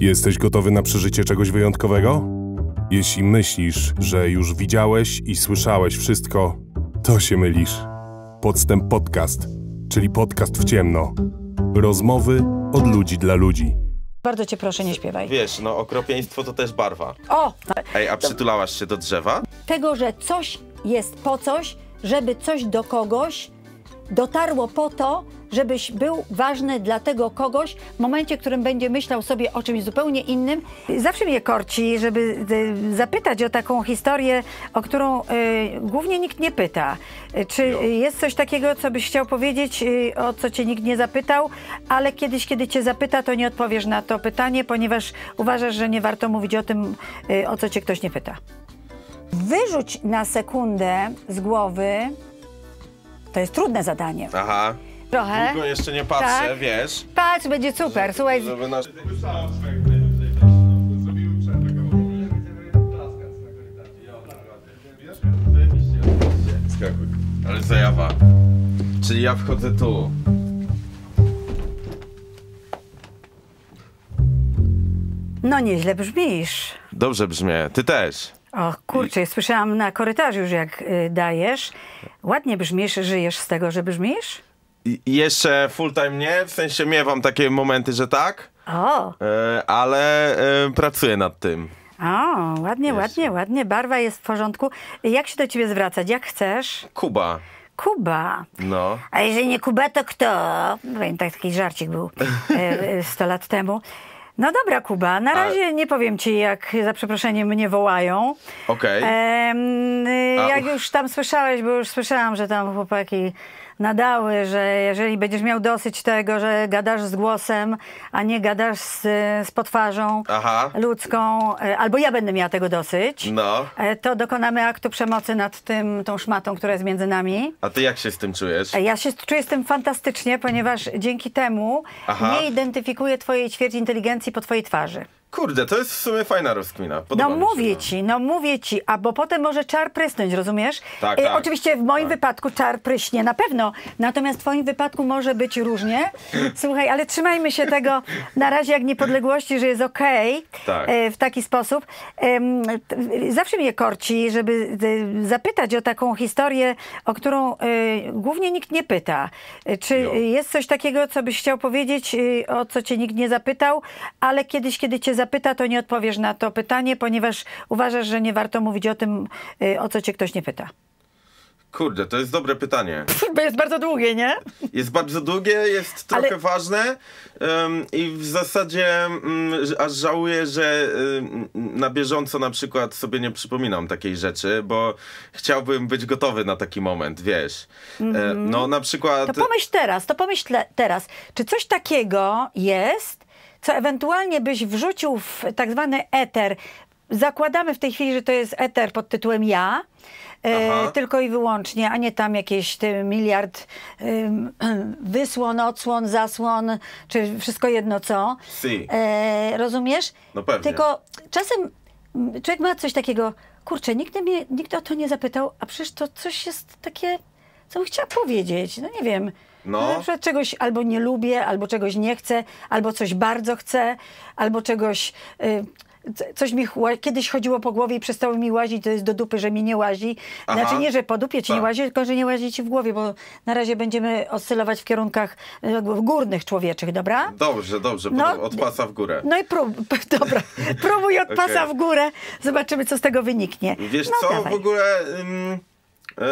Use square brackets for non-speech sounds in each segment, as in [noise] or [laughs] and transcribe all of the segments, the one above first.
Jesteś gotowy na przeżycie czegoś wyjątkowego? Jeśli myślisz, że już widziałeś i słyszałeś wszystko, to się mylisz. Podstęp Podcast, czyli podcast w ciemno. Rozmowy od ludzi dla ludzi. Bardzo cię proszę, nie śpiewaj. Wiesz, no okropieństwo to też barwa. O! Ej, a przytulałaś się do drzewa? Tego, że coś jest po coś, żeby coś do kogoś dotarło po to, żebyś był ważny dla tego kogoś w momencie, w którym będzie myślał sobie o czymś zupełnie innym. Zawsze mnie korci, żeby e, zapytać o taką historię, o którą y, głównie nikt nie pyta. E, czy jest coś takiego, co byś chciał powiedzieć, o co cię nikt nie zapytał, ale kiedyś, kiedy cię zapyta, to nie odpowiesz na to pytanie, ponieważ uważasz, że nie warto mówić o tym, o co cię ktoś nie pyta? Wyrzuć na sekundę z głowy. To jest trudne zadanie. Aha. Trochę. Długo jeszcze nie patrzę, tak? wiesz. Patrz, będzie super, słuchaj. nasz... Skakuj. Ale zajawa. Czyli ja wchodzę tu. No nieźle brzmisz. Dobrze brzmię, ty też. O kurczę, słyszałam na korytarzu już jak y, dajesz. Ładnie brzmisz, żyjesz z tego, że brzmisz? jeszcze full time nie, w sensie miewam takie momenty, że tak, o. E, ale e, pracuję nad tym. O, ładnie, ładnie, ładnie. Barwa jest w porządku. Jak się do ciebie zwracać? Jak chcesz? Kuba. Kuba. No. A jeżeli nie Kuba, to kto? Wiem, tak, taki żarcik był 100 e, lat temu. No dobra, Kuba, na razie A... nie powiem ci, jak za przeproszeniem mnie wołają. Okej. Okay. jak już tam słyszałeś, bo już słyszałam, że tam chłopaki nadały, że jeżeli będziesz miał dosyć tego, że gadasz z głosem, a nie gadasz z, z potwarzą Aha. ludzką, e, albo ja będę miała tego dosyć, no. E, to dokonamy aktu przemocy nad tym, tą szmatą, która jest między nami. A ty jak się z tym czujesz? E, ja się czuję z tym fantastycznie, ponieważ dzięki temu Aha. nie identyfikuję twojej ćwierci inteligencji po twojej twarzy. Kurde, to jest w sumie fajna rozkmina. Podoba no mówię no. ci, no. mówię ci, a bo potem może czar prysnąć, rozumiesz? Tak, e, tak. Oczywiście w moim tak. wypadku czar pryśnie na pewno, natomiast w twoim wypadku może być różnie. Słuchaj, ale trzymajmy się tego na razie jak niepodległości, że jest okej okay, tak. Y, w taki sposób. zawsze mnie korci, żeby y, zapytać o taką historię, o którą głównie nikt nie pyta. czy jo. jest coś takiego, co byś chciał powiedzieć, o co cię nikt nie zapytał, ale kiedyś, kiedy cię zapyta, to nie odpowiesz na to pytanie, ponieważ uważasz, że nie warto mówić o tym, y, o co cię ktoś nie pyta? Kurde, to jest dobre pytanie. [laughs] Bo jest bardzo długie, nie? Jest bardzo długie, jest trochę Ale... ważne um, i w zasadzie um, aż żałuję, że um, na bieżąco na przykład sobie nie przypominam takiej rzeczy, bo chciałbym być gotowy na taki moment, wiesz. Mm -hmm. e, mhm. no na przykład... To pomyśl teraz, to pomyśl teraz. Czy coś takiego jest, co ewentualnie byś wrzucił w tak zwany eter. Zakładamy w tej chwili, że to jest eter pod tytułem ja, e, tylko i wyłącznie, a nie tam jakieś ty, miliard [clears throat] wysłon, odsłon, zasłon, czy wszystko jedno co. Si. E, rozumiesz? No pewnie. Tylko czasem mm, człowiek ma coś takiego, kurczę, nikt, mnie, nikt o to nie zapytał, a przecież to coś jest takie, co bym chciała powiedzieć. No nie wiem. No. no. Na przykład czegoś albo nie lubię, albo czegoś nie chcę, albo coś bardzo chcę, albo czegoś. Y coś mi kiedyś chodziło po głowie i przestało mi łazić, to jest do dupy, że mi nie łazi. Znaczy nie, że po dupie ci tak. nie łazi, tylko że nie łazi ci w głowie, bo na razie będziemy oscylować w kierunkach y, górnych człowieczych, dobra? Dobrze, dobrze, no, od pasa w górę. No i prób, dobra, próbuj od [laughs] okay. pasa w górę, zobaczymy co z tego wyniknie. Wiesz no, co, dawaj. w ogóle... E,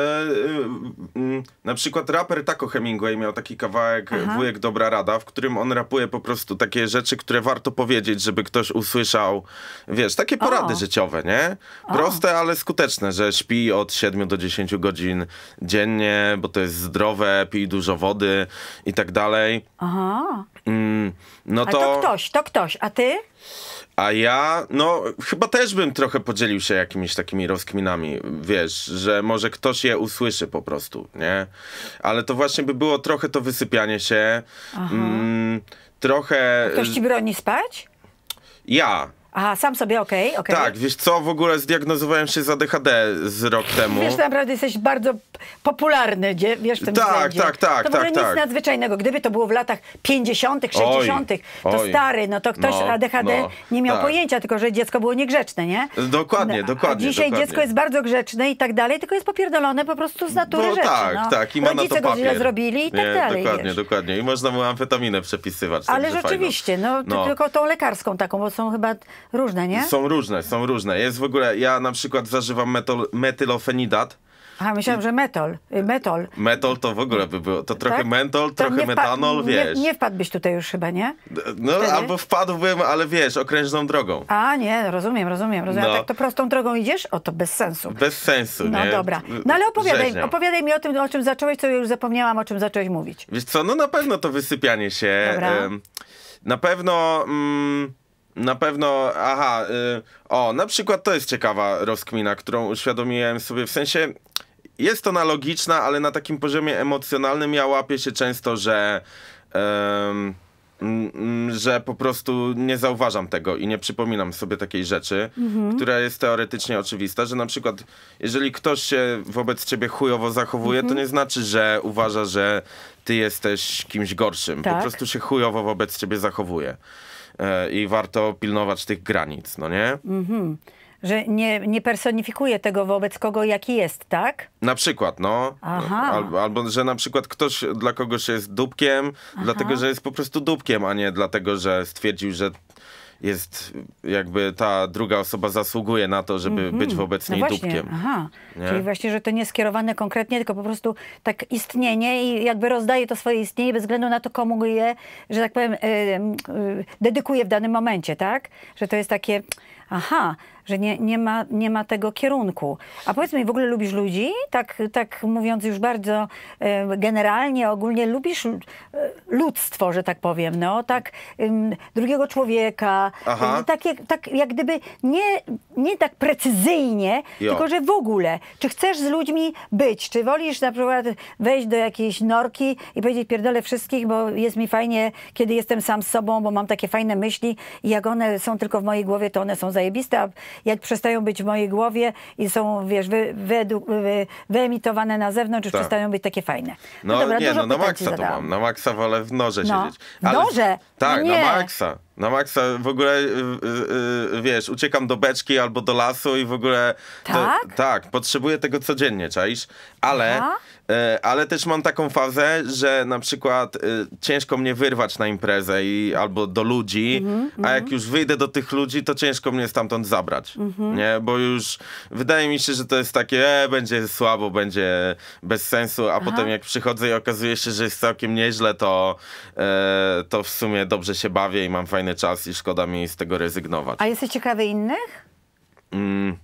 e, na przykład raper Taco Hemingway miał taki kawałek Aha. Wujek Dobra Rada, w którym on rapuje po prostu takie rzeczy, które warto powiedzieć, żeby ktoś usłyszał, wiesz, takie porady o. życiowe, nie? Proste, o. ale skuteczne, że śpi od 7 do 10 godzin dziennie, bo to jest zdrowe, pij dużo wody i tak dalej. Aha. Mm, no to... to ktoś, to ktoś, a ty? A ja, no, chyba też bym trochę podzielił się jakimiś takimi rozkminami, wiesz, że może ktoś je usłyszy po prostu, nie? Ale to właśnie by było trochę to wysypianie się, mm, trochę... ktoś ci broni spać? Ja, a sam sobie, okej, okay, okej. Okay. Tak, wiesz co, w ogóle zdiagnozowałem się za DHD z rok temu. Wiesz, naprawdę jesteś bardzo popularny, wiesz, w tym tak, względzie. Tak, tak, to tak. To tak, nic tak. nadzwyczajnego. Gdyby to było w latach 50., 60., to oj. stary, no to ktoś no, ADHD no, nie miał tak. pojęcia, tylko że dziecko było niegrzeczne, nie? Dokładnie, no, dokładnie. dzisiaj dokładnie. dziecko jest bardzo grzeczne i tak dalej, tylko jest popierdolone po prostu z natury no, rzeczy. Tak, no. tak, i ma Rodzice na to papier. go źle zrobili i tak nie, dalej. Dokładnie, wiesz. dokładnie. I można mu amfetaminę przepisywać. Ale rzeczywiście, no, no, tylko tą lekarską taką, bo są chyba Różne, nie? Są różne, są różne. Jest w ogóle, ja na przykład zażywam metol, metylofenidat. A myślałam, że metol. Y, metol. Metol to w ogóle by było. To trochę tak? mentol, trochę metanol, wiesz. Nie, nie wpadłbyś tutaj już chyba, nie? No Wtedy? albo wpadłbym, ale wiesz, okrężną drogą. A nie, rozumiem, rozumiem, rozumiem. No. Tak to prostą drogą idziesz? O, to bez sensu. Bez sensu, No nie? dobra. No ale opowiadaj, opowiadaj mi o tym, o czym zacząłeś, co już zapomniałam, o czym zacząłeś mówić. Wiesz co, no na pewno to wysypianie się. Dobra. Ym, na pewno... Mm, na pewno, aha, y, o, na przykład to jest ciekawa rozkmina, którą uświadomiłem sobie, w sensie jest ona logiczna, ale na takim poziomie emocjonalnym ja łapię się często, że... że po prostu nie zauważam tego i nie przypominam sobie takiej rzeczy, mhm. która jest teoretycznie oczywista, że na przykład jeżeli ktoś się wobec ciebie chujowo zachowuje, mhm. to nie znaczy, że uważa, że ty jesteś kimś gorszym. Tak. Po prostu się chujowo wobec ciebie zachowuje. E, i warto pilnować tych granic, no nie? Mhm. Że nie, nie personifikuje tego wobec kogo, jaki jest, tak? Na przykład, no. Aha. Albo, albo, że na przykład ktoś dla kogoś jest dupkiem, Aha. dlatego że jest po prostu dupkiem, a nie dlatego, że stwierdził, że jest jakby ta druga osoba zasługuje na to, żeby mm-hmm. być wobec no niej no dupkiem. Aha. Nie? Czyli właśnie, że to nie skierowane konkretnie, tylko po prostu tak istnienie i jakby rozdaje to swoje istnienie bez względu na to, komu je, że tak powiem, yy, yy, dedykuje w danym momencie, tak? Że to jest takie, aha, że nie, nie, ma, nie ma tego kierunku. A powiedz mi, w ogóle lubisz ludzi? Tak, tak mówiąc już bardzo e, generalnie, ogólnie, lubisz e, ludztwo, że tak powiem, no, tak drugiego człowieka, Aha. Tak, tak jak gdyby nie, nie tak precyzyjnie, jo. tylko że w ogóle. Czy chcesz z ludźmi być? Czy wolisz na przykład wejść do jakiejś norki i powiedzieć pierdolę wszystkich, bo jest mi fajnie, kiedy jestem sam z sobą, bo mam takie fajne myśli i jak one są tylko w mojej głowie, to one są zajebiste, a jak przestają być w mojej głowie i są, wiesz, wy, wy, wy, wyemitowane na zewnątrz, tak. przestają być takie fajne. No, no dobra, nie, no na maksa to mam. Na maksa wolę w noże no. siedzieć. Ale, w noże? Tak, no na maksa. Na maksa w ogóle, y, y, y, wiesz, uciekam do beczki albo do lasu i w ogóle... Tak? To, tak, potrzebuję tego codziennie, czaisz? Ale, ale też mam taką fazę, że na przykład ciężko mnie wyrwać na imprezę i, albo do ludzi, mm -hmm, a jak mhm. już wyjdę do tych ludzi, to ciężko mnie stamtąd zabrać, mm -hmm. nie? Bo już wydaje mi się, że to jest takie, e, będzie słabo, będzie bez sensu, a Aha. potem jak przychodzę i okazuje się, że jest całkiem nieźle, to, e, to w sumie dobrze się bawię i mam fajne fajny czas i szkoda mi z tego rezygnować. A jesteś ciekawy innych? Mm.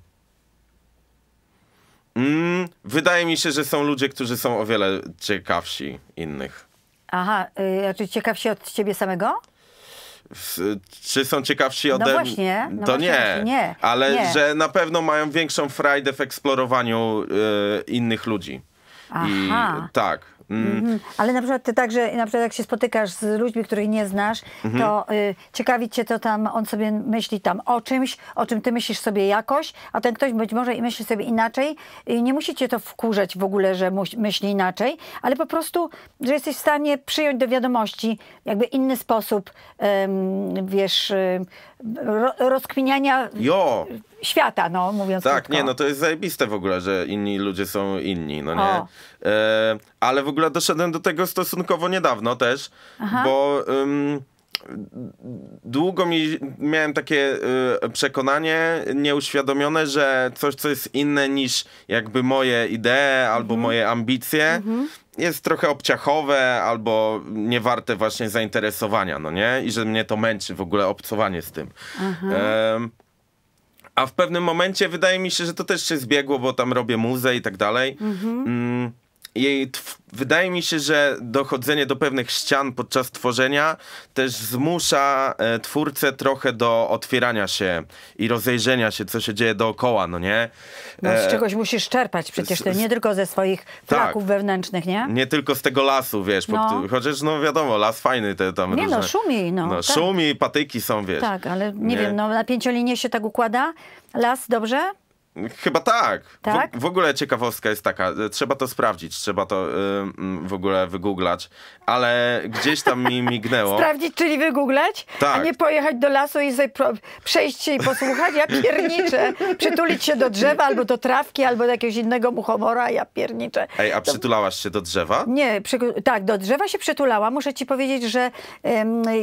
Mm. Wydaje mi się, że są ludzie, którzy są o wiele ciekawsi innych. Aha, yy, czy znaczy ciekawsi od ciebie samego? czy są ciekawsi ode mnie? No właśnie, no to właśnie, nie. nie. Ale nie. że na pewno mają większą frajdę w eksplorowaniu yy, innych ludzi. Aha. I tak. Mm. Ale na przykład ty także, na przykład jak się spotykasz z ludźmi, których nie znasz, mm -hmm. to y, ciekawi cię to tam, on sobie myśli tam o czymś, o czym ty myślisz sobie jakoś, a ten ktoś być może i myśli sobie inaczej. I nie musicie to wkurzać w ogóle, że myśli inaczej, ale po prostu, że jesteś w stanie przyjąć do wiadomości jakby inny sposób, ym, wiesz, y, ro rozkminiania jo świata, no mówiąc Tak, nie, no to jest zajebiste w ogóle, że inni ludzie są inni, no nie? E, ale w ogóle doszedłem do tego stosunkowo niedawno też, Aha. bo... długo mi, miałem takie y, przekonanie nieuświadomione, że coś, co jest inne niż jakby moje idee albo mhm. moje ambicje, mhm. jest trochę obciachowe albo niewarte właśnie zainteresowania, no nie? I że mnie to męczy w ogóle obcowanie z tym. Aha. A w pewnym momencie wydaje mi się, że to też się zbiegło, bo tam robię muzę i tak dalej. Mhm. Mm i wydaje mi się, że dochodzenie do pewnych ścian podczas tworzenia też zmusza e, twórcę trochę do otwierania się i rozejrzenia się, co się dzieje dookoła, no nie? No z e, czegoś musisz czerpać przecież, ty, nie tylko ze swoich flaków tak, wewnętrznych, nie? Nie tylko z tego lasu, wiesz, no. Po, chociaż no wiadomo, las fajny te tam. Nie no, różne, no, szumi, no. no tak. Szumi, patyki są, wiesz. Tak, ale nie, nie, wiem, no na pięciolinie się tak układa, las dobrze? Chyba tak. tak? W, w, ogóle ciekawostka jest taka, e, trzeba to sprawdzić, trzeba to e, w ogóle wygooglać, ale gdzieś tam mi [laughs] mignęło. sprawdzić, czyli wygooglać? Tak. A nie pojechać do lasu i sobie przejść się i posłuchać? Ja pierniczę. [laughs] Przytulić się do drzewa albo do trawki, albo do jakiegoś innego muchomora, ja pierniczę. Ej, a przytulałaś się do drzewa? Nie, przy, tak, do drzewa się przytulałam. Muszę ci powiedzieć, że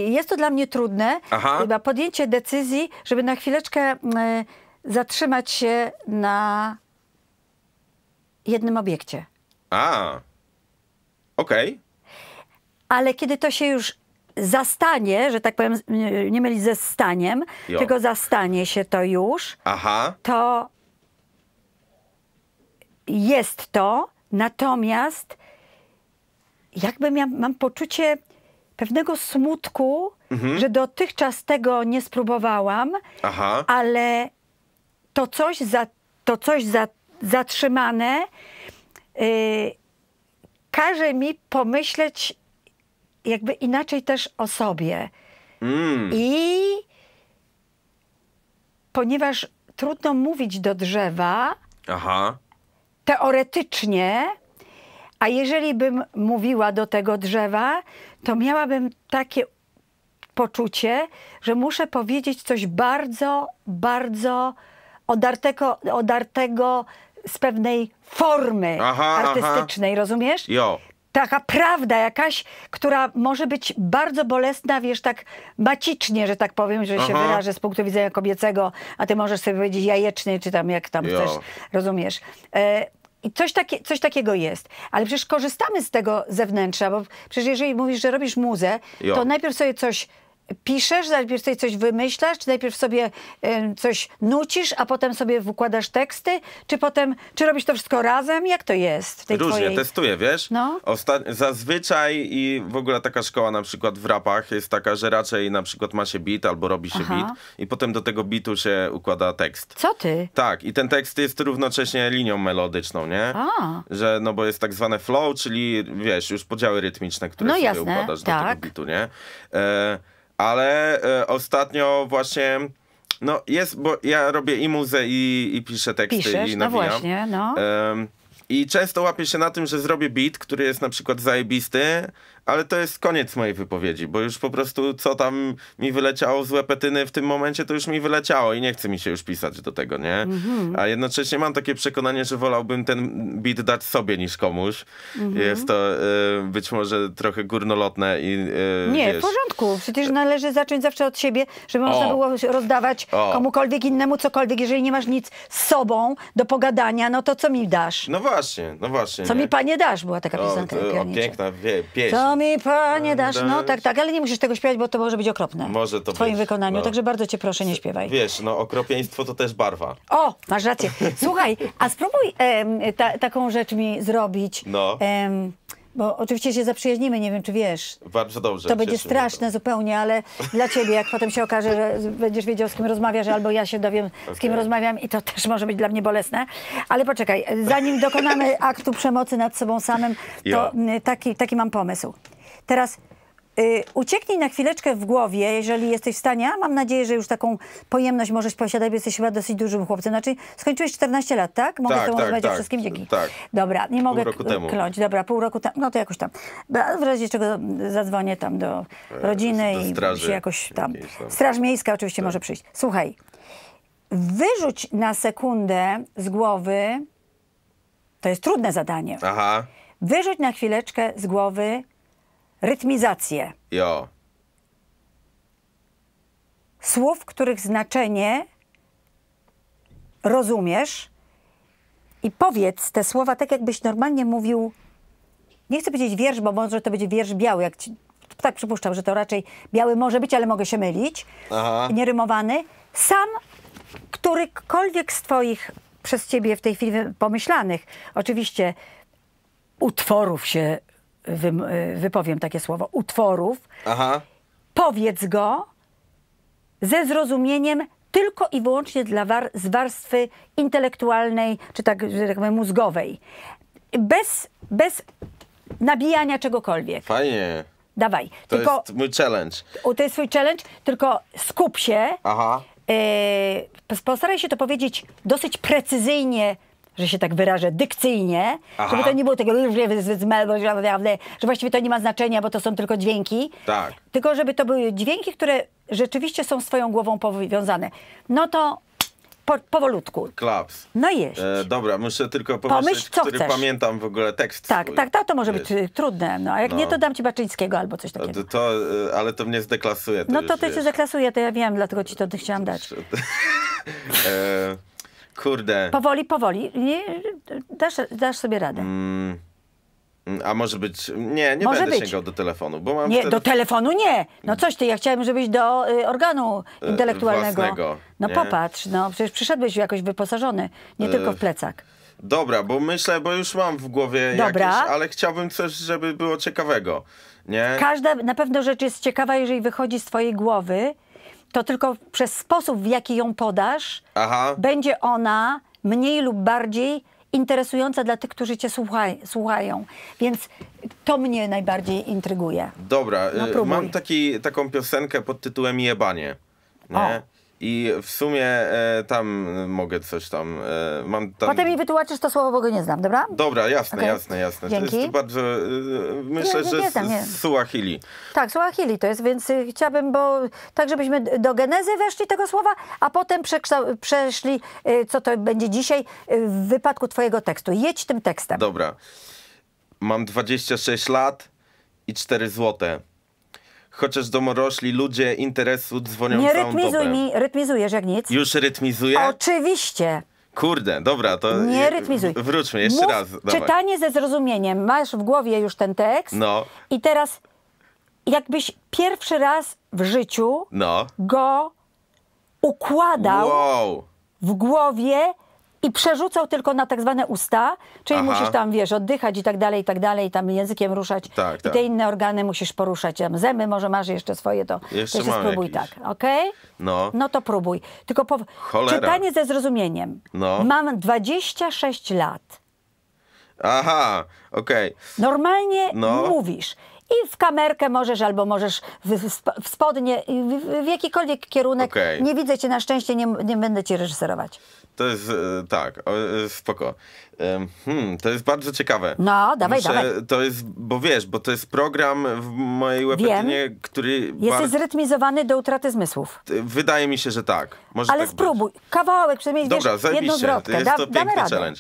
jest to dla mnie trudne. Aha. Chyba podjęcie decyzji, żeby na chwileczkę... E, zatrzymać się na jednym obiekcie. A, okej. Okay. Ale kiedy to się już zastanie, że tak powiem, nie mylić ze staniem, jo. tylko zastanie się to już, Aha. to jest to, natomiast jakbym ja mam poczucie pewnego smutku, mhm. że dotychczas tego nie spróbowałam, Aha. ale to coś, za, to coś za, zatrzymane yy, każe mi pomyśleć jakby inaczej też o sobie. Mm. I ponieważ trudno mówić do drzewa, Aha. teoretycznie, a jeżeli bym mówiła do tego drzewa, to miałabym takie poczucie, że muszę powiedzieć coś bardzo, bardzo odartego, odartego z pewnej formy aha, artystycznej, aha. rozumiesz? Jo. Taka prawda jakaś, która może być bardzo bolesna, wiesz, tak macicznie, że tak powiem, że aha. się wyrażę z punktu widzenia kobiecego, a ty możesz sobie powiedzieć jajeczny, czy tam jak tam jo. chcesz, rozumiesz? E, i coś, takie, coś takiego jest. Ale przecież korzystamy z tego zewnętrza, bo przecież jeżeli mówisz, że robisz muzę, jo. to najpierw sobie coś piszesz, najpierw sobie coś wymyślasz, czy najpierw sobie coś nucisz, a potem sobie układasz teksty, czy potem, czy robisz to wszystko razem? Jak to jest w tej Różnie, twojej... testuję, wiesz? No. Osta- zazwyczaj i w ogóle taka szkoła na przykład w rapach jest taka, że raczej na przykład ma się beat albo robi się beat i potem do tego bitu się układa tekst. Co ty? Tak, i ten tekst jest równocześnie linią melodyczną, nie? A. Że, no bo jest tak zwane flow, czyli wiesz, już podziały rytmiczne, które no, sobie jasne, układasz tak. do tego tak. bitu, nie? E, ale y, ostatnio właśnie no jest, bo ja robię i muzę i, i piszę teksty Piszesz? i no nawijam. No właśnie, no. i często łapię się na tym, że zrobię beat, który jest na przykład zajebisty, ale to jest koniec mojej wypowiedzi, bo już po prostu co tam mi wyleciało z łepetyny w tym momencie, to już mi wyleciało i nie chce mi się już pisać do tego, nie? Mm -hmm. A jednocześnie mam takie przekonanie, że wolałbym ten beat dać sobie niż komuś. Mm -hmm. Jest to y, być może trochę górnolotne i y, Nie, wiesz, w porządku. Przecież należy zacząć zawsze od siebie, żeby o, można było rozdawać o. komukolwiek innemu cokolwiek. Jeżeli nie masz nic z sobą do pogadania, no to co mi dasz? No właśnie, no właśnie. Co nie? mi panie dasz? Była taka piosenka. O, o piękna, wie, pieśń mi panie dasz, no tak, tak, ale nie musisz tego śpiewać, bo to może być okropne. Może to W twoim być, wykonaniu, no. także bardzo cię proszę, nie śpiewaj. Wiesz, no okropieństwo to też barwa. O, masz rację. Słuchaj, a spróbuj em, ta, taką rzecz mi zrobić. No. Em, bo oczywiście się zaprzyjaźnimy, nie wiem, czy wiesz. Bardzo dobrze. To będzie straszne to. zupełnie, ale dla ciebie, jak potem się okaże, że będziesz wiedział, z kim rozmawiasz, albo ja się dowiem, okay. z kim rozmawiam i to też może być dla mnie bolesne. Ale poczekaj, zanim dokonamy [laughs] aktu przemocy nad sobą samym, to ja. taki, taki mam pomysł. Teraz Y, ucieknij na chwileczkę w głowie, jeżeli jesteś w stanie. A mam nadzieję, że już taką pojemność możesz posiadać, bo jesteś chyba dosyć dużym chłopcem. Znaczy, skończyłeś 14 lat, tak? Mogę tak, to tak, tak, o wszystkim? Dzięki. Tak. Dobra, nie pół mogę roku temu. kląć. Dobra, pół roku temu. No to jakoś tam. W razie czego zadzwonię tam do e, rodziny do i się jakoś tam. tam. Straż Miejska oczywiście tak. może przyjść. Słuchaj, wyrzuć na sekundę z głowy, to jest trudne zadanie. Aha. Wyrzuć na chwileczkę z głowy rytmizację. Ja. Słów, których znaczenie rozumiesz i powiedz te słowa tak, jakbyś normalnie mówił, nie chcę powiedzieć wiersz, bo może to być wiersz biały, jak ci, tak przypuszczam, że to raczej biały może być, ale mogę się mylić, Aha. nierymowany. Sam którykolwiek z twoich przez ciebie w tej chwili pomyślanych, oczywiście utworów się wy, e, wypowiem takie słowo, utworów. Aha. Powiedz go ze zrozumieniem tylko i wyłącznie dla war, z warstwy intelektualnej, czy tak, że tak powiem, mózgowej. Bez, bez nabijania czegokolwiek. Fajnie. Dawaj. To tylko, jest mój challenge. To jest twój challenge, tylko skup się. Aha. Yy, postaraj się to powiedzieć dosyć precyzyjnie, że się tak wyrażę, dykcyjnie, Aha. żeby to nie było tego, że właściwie to nie ma znaczenia, bo to są tylko dźwięki. Tak. Tylko żeby to były dźwięki, które rzeczywiście są swoją głową powiązane. No to po, powolutku. Klaps. No jeść. E, dobra, muszę tylko pomyśleć, Pomyśl, co który chcesz. pamiętam w ogóle tekst. Tak, swój. tak, to, to może jeść. być trudne. No, a jak no. nie, to dam ci Baczyńskiego albo coś takiego. To, to e, ale to mnie zdeklasuje. To no to ty się zdeklasuje, to ja wiem, dlatego ci to chciałam dać. [laughs] e... Kurde. Powoli, powoli. Nie, dasz, dasz sobie radę. Mm, mm. A może być. Nie, nie może będę być. sięgał do telefonu, bo mam. Nie, do telefonu nie. No coś ty, ja chciałem, żebyś do y, organu y, intelektualnego. Własnego, no nie? popatrz, no przecież przyszedłeś jakoś wyposażony, nie y, tylko w plecak. Dobra, bo myślę, bo już mam w głowie Dobra. jakieś, ale chciałbym coś, żeby było ciekawego. Nie? Każda na pewno rzecz jest ciekawa, jeżeli wychodzi z twojej głowy to tylko przez sposób, w jaki ją podasz, Aha. będzie ona mniej lub bardziej interesująca dla tych, którzy cię słuchaj, słuchają. Więc to mnie najbardziej intryguje. Dobra, no, y, mam taki, taką piosenkę pod tytułem Jebanie. Nie? O. I w sumie e, tam mogę coś tam. E, mam tam... Potem mi wytłumaczysz to słowo, bo go nie znam, dobra? Dobra, jasne, okay. jasne, jasne. Dzięki. To jest bardzo. E, e myślę, nie, nie, nie, że nie, z Suahili. Tak, Suahili to jest, więc y, chciałabym, bo tak, żebyśmy do genezy weszli tego słowa, a potem przeszli, y, co to będzie dzisiaj, y, w wypadku Twojego tekstu. Jedź tym tekstem. Dobra. Mam 26 lat i 4 złote chociaż domorośli ludzie interesu dzwonią Nie rytmizuj mi, rytmizujesz jak nic. Już rytmizuję? Oczywiście. Kurde, dobra, to. Nie rytmizuj. Wróćmy jeszcze Mów raz. Dawaj. Czytanie ze zrozumieniem. Masz w głowie już ten tekst. No. I teraz, jakbyś pierwszy raz w życiu no. go układał wow. w głowie i przerzucał tylko na tak zwane usta, czyli Aha. musisz tam, wiesz, oddychać i tak dalej, i tak dalej, i tam językiem ruszać. Tak, I te tak. inne organy musisz poruszać. Tam zęby może masz jeszcze swoje, to jeszcze, jeszcze spróbuj jakieś. tak, okej? Okay? No. no to próbuj. Tylko po... czytanie ze zrozumieniem. No. Mam 26 lat. Aha, okej. Okay. Normalnie no. mówisz i w kamerkę możesz, albo możesz w, w spodnie, w, w jakikolwiek kierunek. Okay. Nie widzę cię na szczęście, nie, nie będę ci reżyserować. To jest, e, tak, e, spoko. Hmm, to jest bardzo ciekawe. No, dawaj, Muszę, dawaj. To jest, bo wiesz, bo to jest program w mojej łepetynie, który... Jesteś bardzo... zrytmizowany do utraty zmysłów. Wydaje mi się, że tak. Może Ale tak spróbuj. Być. Kawałek, przynajmniej Dobra, wiesz, jedną zwrotkę. Jest da, to piękny radę. challenge.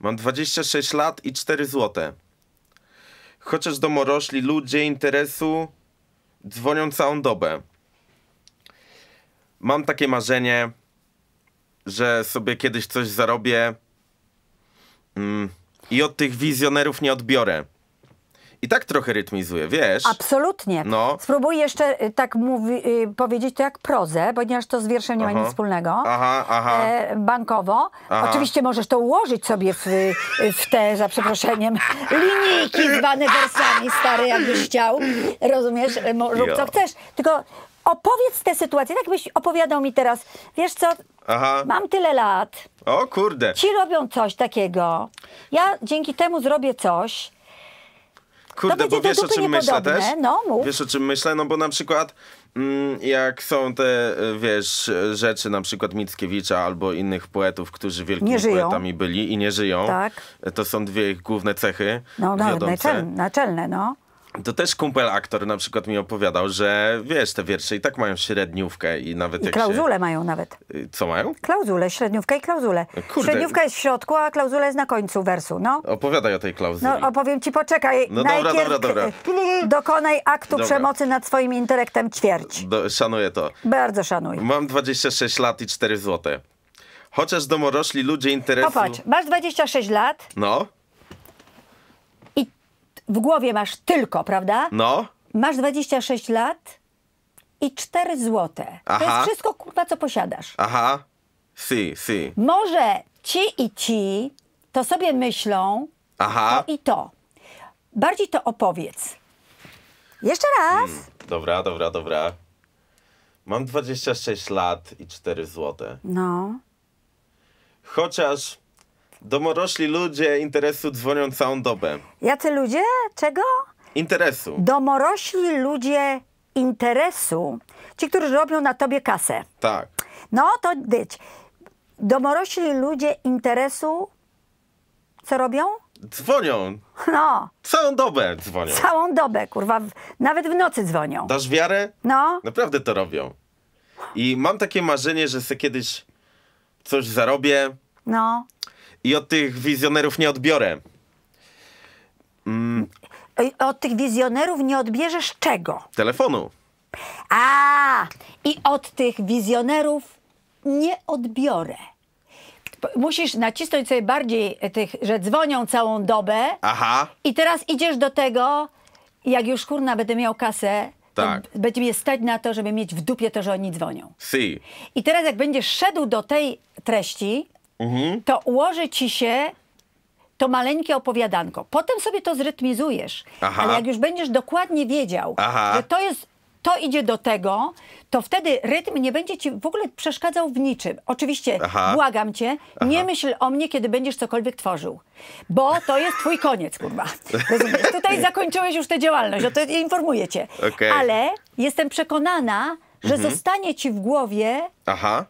Mam 26 lat i 4 złote. Chociaż domorośli ludzie interesu dzwonią całą dobę. Mam takie marzenie, że sobie kiedyś coś zarobię mm, i od tych wizjonerów nie odbiorę. I tak trochę rytmizuje, wiesz? Absolutnie. No. Spróbuj jeszcze y, tak mówi, y, powiedzieć to jak prozę, ponieważ to z wierszem nie aha. ma nic wspólnego. Aha, aha. E, bankowo. Aha. Oczywiście możesz to ułożyć sobie w, y, w te, za przeproszeniem, [laughs] linijki zwane wersami, stary, jakbyś chciał. Rozumiesz? Rób co chcesz. Tylko opowiedz tę sytuację, tak byś opowiadał mi teraz, wiesz co, Aha. Mam tyle lat. O kurde. Ci robią coś takiego. Ja dzięki temu zrobię coś. Kurde, bo wiesz o czym myślę też? No, mów. Wiesz o czym myślę? No bo na przykład mm, jak są te, y, wiesz, rzeczy na przykład Mickiewicza albo innych poetów, którzy wielkimi poetami byli i nie żyją, tak. to są dwie ich główne cechy. No, no naczelne, no to też kumpel aktor na przykład mi opowiadał, że wiesz, te wiersze i tak mają średniówkę i nawet I jak klauzule się... mają nawet. Y, co mają? Klauzule, średniówkę i klauzulę. No kurde. Średniówka jest w środku, a klauzula jest na końcu wersu, no. Opowiadaj o tej klauzuli. No opowiem ci, poczekaj. No Najpierw dobra, dobra, dobra. Y, dokonaj aktu dobra. przemocy nad swoim intelektem ćwierć. Do, szanuję to. Bardzo szanuję. Mam 26 lat i 4 złote. Chociaż domorośli ludzie interesują... Popatrz, masz 26 lat. No w głowie masz tylko, prawda? No. Masz 26 lat i 4 złote. Aha. To jest wszystko, kurwa, co posiadasz. Aha. Si, si. Może ci i ci to sobie myślą Aha. to i to. Bardziej to opowiedz. Jeszcze raz. Hmm. Dobra, dobra, dobra. Mam 26 lat i 4 złote. No. Chociaż Domorośli ludzie interesu dzwonią całą dobę. Jacy ludzie? Czego? Interesu. Domorośli ludzie interesu. Ci, którzy robią na tobie kasę. Tak. No to dyć. Domorośli ludzie interesu co robią? Dzwonią. No. Całą dobę dzwonią. Całą dobę, kurwa. Nawet w nocy dzwonią. Dasz wiarę? No. Naprawdę to robią. I mam takie marzenie, że sobie kiedyś coś zarobię. No. I od tych wizjonerów nie odbiorę. Mm. Od tych wizjonerów nie odbierzesz czego? Telefonu. A, i od tych wizjonerów nie odbiorę. Musisz nacisnąć sobie bardziej tych, że dzwonią całą dobę. Aha. I teraz idziesz do tego, jak już kurna będę miał kasę, tak. będzie mnie stać na to, żeby mieć w dupie to, że oni dzwonią. Si. I teraz jak będziesz szedł do tej treści, mhm. to ułoży ci się to maleńkie opowiadanko. Potem sobie to zrytmizujesz, Aha. ale jak już będziesz dokładnie wiedział, Aha. że to jest to idzie do tego, to wtedy rytm nie będzie ci w ogóle przeszkadzał w niczym. Oczywiście, Aha. błagam cię, Aha. nie myśl o mnie, kiedy będziesz cokolwiek tworzył, bo to jest twój koniec, kurwa. Tutaj [laughs] zakończyłeś już tę działalność, o to informuję cię. Okay. Ale jestem przekonana, że mhm. zostanie ci w głowie Aha.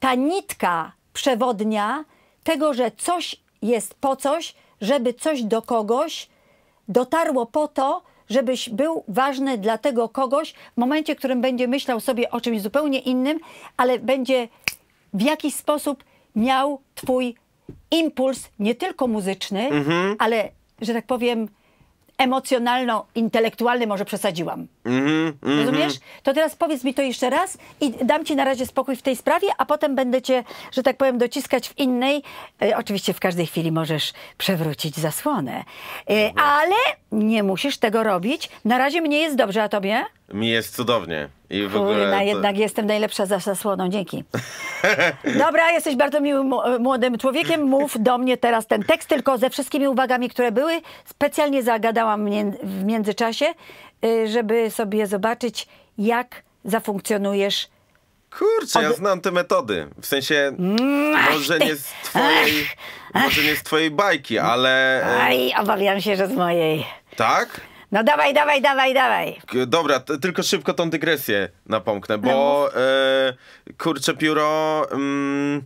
ta nitka przewodnia tego, że coś jest po coś, żeby coś do kogoś dotarło po to, żebyś był ważny dla tego kogoś w momencie, w którym będzie myślał sobie o czymś zupełnie innym, ale będzie w jakiś sposób miał twój impuls, nie tylko muzyczny, mhm. ale, że tak powiem, emocjonalno, intelektualny może przesadziłam. Mm-hmm, Rozumiesz? To teraz powiedz mi to jeszcze raz i dam ci na razie spokój w tej sprawie, a potem będę cię, że tak powiem, dociskać w innej. E, oczywiście w każdej chwili możesz przewrócić zasłonę, e, ale nie musisz tego robić. Na razie mnie jest dobrze, a tobie? mi jest cudownie. I w ogóle Kurna, to... jednak jestem najlepsza za zasłoną, dzięki. [laughs] Dobra, jesteś bardzo miłym, młodym człowiekiem, mów do mnie teraz ten tekst, tylko ze wszystkimi uwagami, które były. Specjalnie zagadałam w międzyczasie, y, żeby sobie zobaczyć, jak zafunkcjonujesz Kurczę, ja znam te metody. W sensie, może nie z twojej, może nie z twojej bajki, ale... Aj, e, obawiam się, że z mojej. Tak? No dawaj, dawaj, dawaj, dawaj. Dobra, tylko szybko tą dygresję napomknę, bo no. e, kurczę pióro... Mm,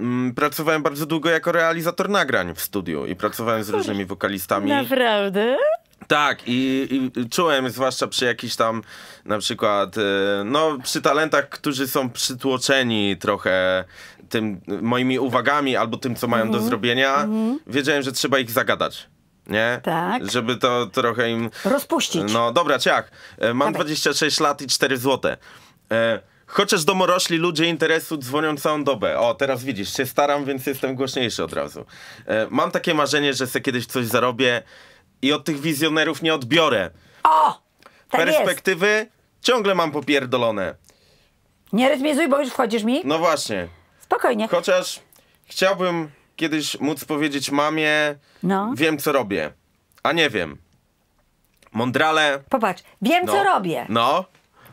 mm, pracowałem bardzo długo jako realizator nagrań w studiu i pracowałem z różnymi wokalistami. Naprawdę? Tak, i, i, czułem, zwłaszcza przy jakichś tam, na przykład, e, no, przy talentach, którzy są przytłoczeni trochę tym moimi uwagami albo tym, co mają mm -hmm. do mhm. zrobienia, mm -hmm. wiedziałem, że trzeba ich zagadać nie? Tak. Żeby to trochę im... Rozpuścić. No dobra, ciach. E, mam Dawaj. 26 lat i 4 złote. E, Chociaż domorośli ludzie interesu dzwonią całą dobę. O, teraz widzisz, się staram, więc jestem głośniejszy od razu. E, mam takie marzenie, że sobie kiedyś coś zarobię i od tych wizjonerów nie odbiorę. O! Tak Perspektywy jest. ciągle mam popierdolone. Nie rytmizuj, bo już wchodzisz mi. No właśnie. Spokojnie. Chociaż chciałbym kiedyś móc powiedzieć mamie, no. wiem co robię, a nie wiem. Mądrale. Popatrz, wiem no. co robię. No.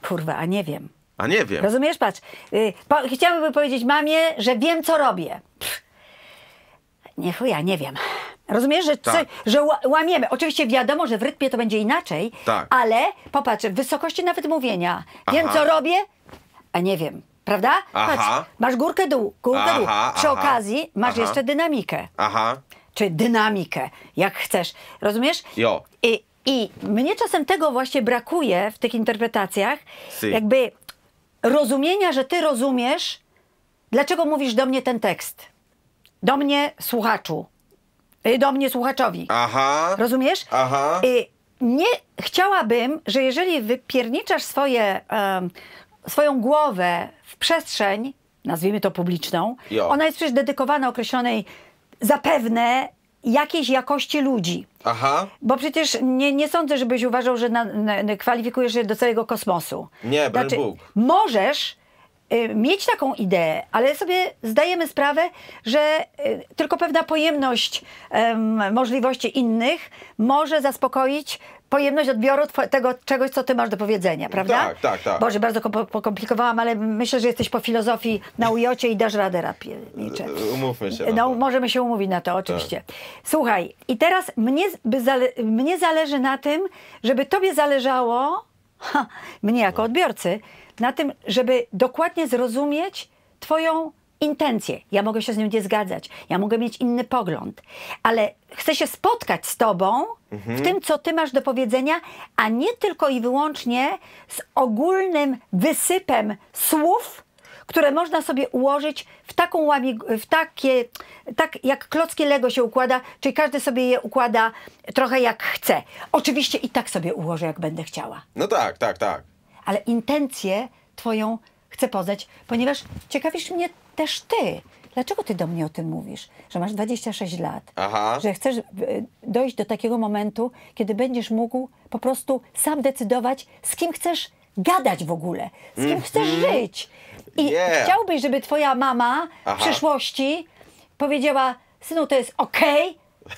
Kurwa, a nie wiem. A nie wiem. Rozumiesz, patrz. Y, po, chciałabym powiedzieć mamie, że wiem co robię. Pff. Nie nie wiem. Rozumiesz, że, tak. że łamiemy. Oczywiście wiadomo, że w rytmie to będzie inaczej, tak. ale popatrz, w wysokości nawet mówienia. Wiem, Aha. co robię, a nie wiem. Prawda? Aha. Patrz, masz górkę dół, górkę dół. Przy aha. okazji masz aha. jeszcze dynamikę. Aha. Czy dynamikę, jak chcesz. Rozumiesz? Jo. I, I mnie czasem tego właśnie brakuje w tych interpretacjach. Si. Jakby rozumienia, że ty rozumiesz, dlaczego mówisz do mnie ten tekst. Do mnie słuchaczu. Y, do mnie słuchaczowi. Aha. Rozumiesz? Aha. I y, nie chciałabym, że jeżeli wypierniczasz swoje, um, swoją głowę przestrzeń, nazwijmy to publiczną, jo. ona jest przecież dedykowana określonej zapewne jakiejś jakości ludzi. Aha. Bo przecież nie, nie sądzę, żebyś uważał, że na, na, kwalifikujesz się do całego kosmosu. Nie, znaczy, Bóg. Możesz y, mieć taką ideę, ale sobie zdajemy sprawę, że y, tylko pewna pojemność y, możliwości innych może zaspokoić pojemność odbioru tego czegoś, co ty masz do powiedzenia, prawda? Tak, tak, tak. Boże, bardzo pokomplikowałam, ale myślę, że jesteś po filozofii na ujocie i dasz radę rapiernicze. E, umówmy się. No, możemy się umówić na to, oczywiście. Tak. Słuchaj, i teraz mnie, zale mnie zależy na tym, żeby tobie zależało, ha, mnie jako no. odbiorcy, na tym, żeby dokładnie zrozumieć twoją intencje. Ja mogę się z nią nie zgadzać, ja mogę mieć inny pogląd, ale chcę się spotkać z tobą, Mhm. w tym, co ty masz do powiedzenia, a nie tylko i wyłącznie z ogólnym wysypem słów, które można sobie ułożyć w taką łamie, w takie, tak jak klocki Lego się układa, czyli każdy sobie je układa trochę jak chce. Oczywiście i tak sobie ułożę, jak będę chciała. No tak, tak, tak. Ale intencję twoją chcę poznać, ponieważ ciekawisz mnie też ty dlaczego ty do mnie o tym mówisz, że masz 26 lat, Aha. że chcesz e, dojść do takiego momentu, kiedy będziesz mógł po prostu sam decydować, z kim chcesz gadać w ogóle, z kim mm -hmm. chcesz żyć. I yeah. chciałbyś, żeby twoja mama Aha. w przyszłości powiedziała, synu, to jest okej, okay,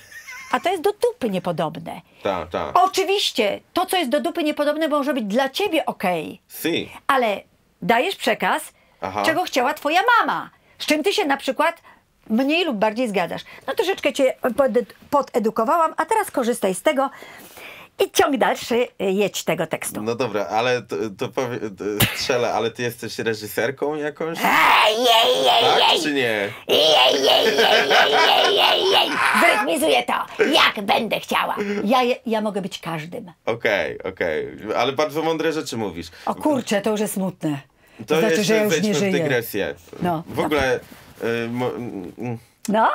a to jest do dupy niepodobne. Tak, tak. Oczywiście, to co jest do dupy niepodobne może być dla ciebie okej. Okay, si. Ale dajesz przekaz, Aha. czego chciała twoja mama z czym ty się na przykład mniej lub bardziej zgadzasz. No troszeczkę cię podedukowałam, a teraz korzystaj z tego. I ciąg dalszy y, jedź tego tekstu. No dobra, ale to, to powie, strzelę, ale ty jesteś reżyserką jakąś? A, jej, jej, tak czy nie? Jej, jej, jej, jej, jej, jej. Zrytmizuję to, jak będę chciała. Ja, ja mogę być każdym. Okej, okay, okej, okay. ale bardzo mądre rzeczy mówisz. O kurczę, to już jest smutne. To, jest, znaczy, że ja już nie żyję. w dygresję. No, w ogóle... Tak. Y, mm, mm. no?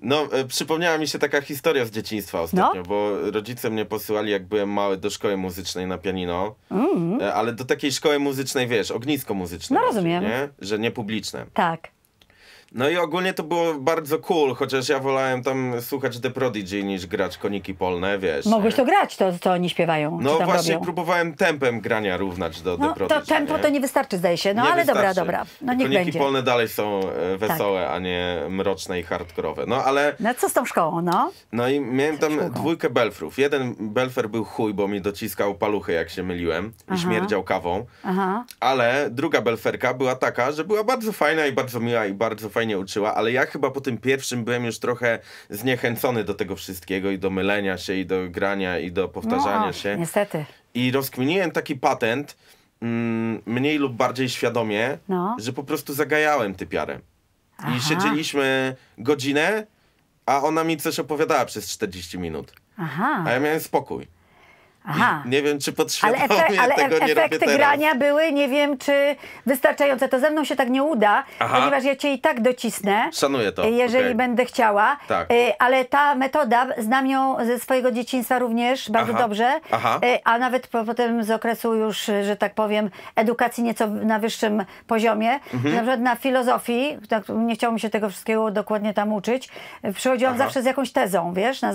No, y, przypomniała mi się taka historia z dzieciństwa no. ostatnio, no? bo rodzice mnie posyłali, jak byłem mały, do szkoły muzycznej na pianino, mm y, ale do takiej szkoły muzycznej, wiesz, ognisko muzyczne. No rozumiem. Nie? Że Tak. No i ogólnie to było bardzo cool, chociaż ja wolałem tam słuchać The Prodigy niż grać koniki polne, wiesz. Mogłeś to grać, to co oni śpiewają. No właśnie robią. próbowałem tempem grania równać do no, The Prodigy. To tempo nie? to nie wystarczy zdaje się, no nie ale wystarczy. dobra, dobra. No niech koniki będzie. polne dalej są e, tak. wesołe, tak. a nie mroczne i hardkorowe. No ale... No co z tą szkołą, no? No i miałem tam dwójkę belfrów. Jeden belfer był chuj, bo mi dociskał paluchy jak się myliłem Aha. i śmierdział kawą. Aha. Ale druga belferka była taka, że była bardzo fajna i bardzo miła i bardzo fajna fajnie uczyła, ale ja chyba po tym pierwszym byłem już trochę zniechęcony do tego wszystkiego i do mylenia się, i do grania, i do powtarzania no, się. Niestety. I rozkminiłem taki patent, mm, mniej lub bardziej świadomie, no. że po prostu zagajałem typiarę. Aha. I siedzieliśmy godzinę, a ona mi coś opowiadała przez 40 minut. Aha. A ja miałem spokój. Aha. Nie wiem, czy potrzebuję ale efe, ale efekty robię grania były, nie wiem, czy wystarczające. To ze mną się tak nie uda, Aha. ponieważ ja cię i tak docisnę. Szanuję to. Jeżeli okay. będę chciała. Tak. Y, ale ta metoda, znam ją ze swojego dzieciństwa również bardzo Aha. dobrze, Aha. Y, a nawet po, potem z okresu już, że tak powiem, edukacji nieco na wyższym poziomie. Mhm. Na przykład na filozofii, tak, nie chciało się tego wszystkiego dokładnie tam uczyć, y, przychodziłam zawsze z jakąś tezą, wiesz, na,